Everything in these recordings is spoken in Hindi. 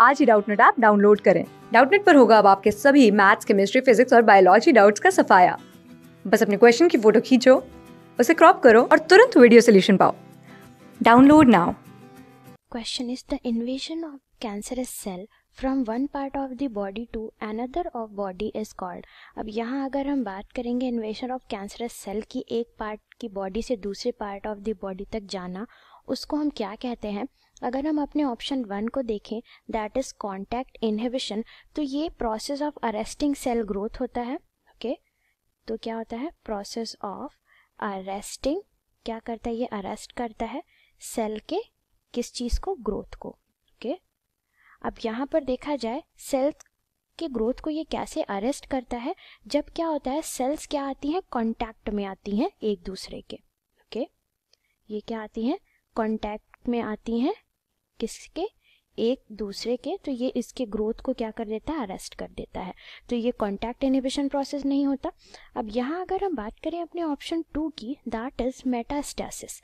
आज ही डाउटनेट ऐप डाउनलोड करें डाउटनेट पर होगा अब आपके सभी मैथ्स केमिस्ट्री फिजिक्स और बायोलॉजी डाउट्स का सफाया बस अपने क्वेश्चन की फोटो खींचो उसे क्रॉप करो और तुरंत वीडियो सोल्यूशन पाओ download now question is the invasion of cancerous cell from one part of the body to another of body is called अब यहाँ अगर हम बात करेंगे इन्वेशन ऑफ कैंसरस सेल की एक पार्ट की बॉडी से दूसरे पार्ट ऑफ द बॉडी तक जाना उसको हम क्या कहते हैं अगर हम अपने ऑप्शन वन को देखें दैट इज कॉन्टैक्ट इनहिबिशन तो ये process of arresting cell growth होता है ओके okay? तो क्या होता है प्रोसेस ऑफ अरेस्टिंग क्या करता है ये अरेस्ट करता है सेल के किस चीज़ को ग्रोथ को ओके okay? अब यहाँ पर देखा जाए सेल के ग्रोथ को ये कैसे अरेस्ट करता है जब क्या होता है सेल्स क्या आती हैं कॉन्टैक्ट में आती हैं एक दूसरे के ओके okay? ये क्या आती हैं कॉन्टैक्ट में आती हैं किसके एक दूसरे के तो ये इसके ग्रोथ को क्या कर देता है अरेस्ट कर देता है तो ये कॉन्टैक्ट इनिबिशन प्रोसेस नहीं होता अब यहाँ अगर हम बात करें अपने ऑप्शन टू की दैट इज मेटास्टैसिस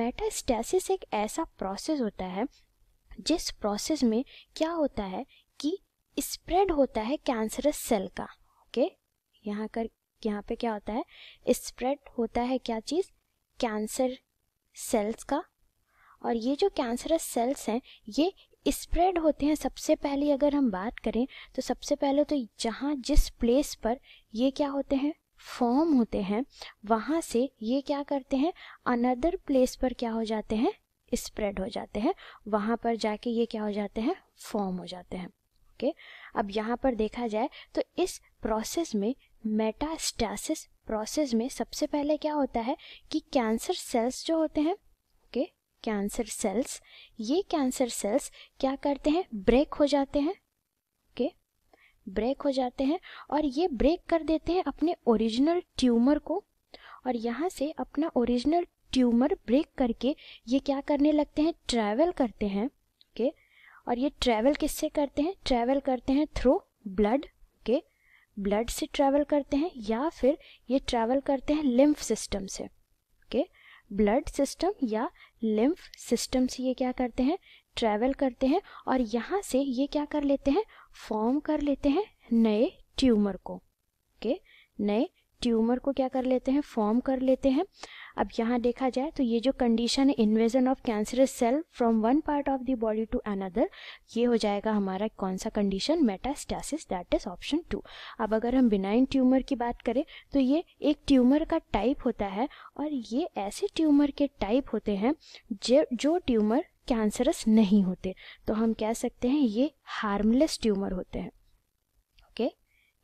मेटास्टैसिस एक ऐसा प्रोसेस होता है जिस प्रोसेस में क्या होता है कि स्प्रेड होता है कैंसरस सेल का ओके okay? यहाँ कर यहाँ पे क्या होता है स्प्रेड होता है क्या चीज़ कैंसर सेल्स का और ये जो कैंसरस सेल्स हैं ये स्प्रेड होते हैं सबसे पहले अगर हम बात करें तो सबसे पहले तो जहाँ जिस प्लेस पर ये क्या होते हैं फॉर्म होते हैं वहाँ से ये क्या करते हैं अनदर प्लेस पर क्या हो जाते हैं स्प्रेड हो जाते हैं वहाँ पर जाके ये क्या हो जाते हैं फॉर्म हो जाते हैं ओके अब यहाँ पर देखा जाए तो इस प्रोसेस में मेटास्टासिस प्रोसेस में सबसे पहले क्या होता है कि कैंसर सेल्स जो होते हैं कैंसर सेल्स ये कैंसर सेल्स क्या करते हैं ब्रेक हो जाते हैं ओके ब्रेक हो जाते हैं और ये ब्रेक कर देते हैं अपने ओरिजिनल ट्यूमर को और यहाँ से अपना ओरिजिनल ट्यूमर ब्रेक करके ये क्या करने लगते हैं ट्रैवल करते हैं ओके और ये ट्रैवल किससे करते हैं ट्रैवल करते हैं थ्रू ब्लड ओके ब्लड से ट्रैवल करते हैं या फिर ये ट्रैवल करते हैं लिम्फ सिस्टम से ओके okay? ब्लड सिस्टम या लिम्फ सिस्टम से ये क्या करते हैं ट्रैवल करते हैं और यहाँ से ये क्या कर लेते हैं फॉर्म कर लेते हैं नए ट्यूमर को ओके okay? नए ट्यूमर को क्या कर लेते हैं फॉर्म कर लेते हैं अब यहाँ देखा जाए तो ये जो कंडीशन है invasion of cancerous cell from one part of the body to another ये हो जाएगा हमारा कौन सा condition metastasis that is option two अब अगर हम बिनाइन ट्यूमर की बात करें तो ये एक ट्यूमर का टाइप होता है और ये ऐसे ट्यूमर के टाइप होते हैं जो जो ट्यूमर कैंसरस नहीं होते तो हम कह सकते हैं ये हार्मलेस ट्यूमर होते हैं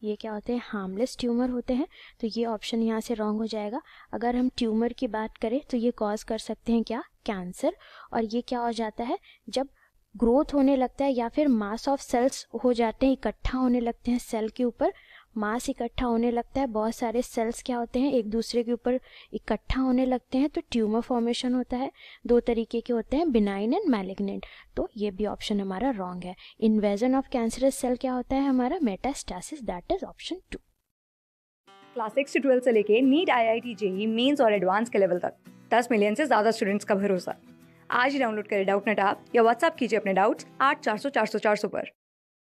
ये क्या होते हैं हार्मलेस ट्यूमर होते हैं तो ये ऑप्शन यहाँ से रॉन्ग हो जाएगा अगर हम ट्यूमर की बात करें तो ये कॉज कर सकते हैं क्या कैंसर और ये क्या हो जाता है जब ग्रोथ होने लगता है या फिर मास ऑफ सेल्स हो जाते हैं इकट्ठा होने लगते हैं सेल के ऊपर मास इकट्ठा होने लगता है बहुत सारे सेल्स क्या होते हैं एक दूसरे के ऊपर इकट्ठा होने लगते हैं तो ट्यूमर फॉर्मेशन होता है दो तरीके के होते हैं बिनाइन एंड मैलिग्नेंट तो ये भी ऑप्शन हमारा रॉन्ग है इन्वेजन ऑफ कैंसरस सेल क्या होता है हमारा metastasis that is option two class six से ट्वेल्थ से लेके NEET I I T JEE mains और एडवांस के लेवल तक दस मिलियन से ज़्यादा स्टूडेंट्स का भरोसा आज ही डाउनलोड करें डाउट नेट आप या व्हाट्सअप कीजिए अपने डाउट्स आठ चार सौ चार सौ चार सौ पर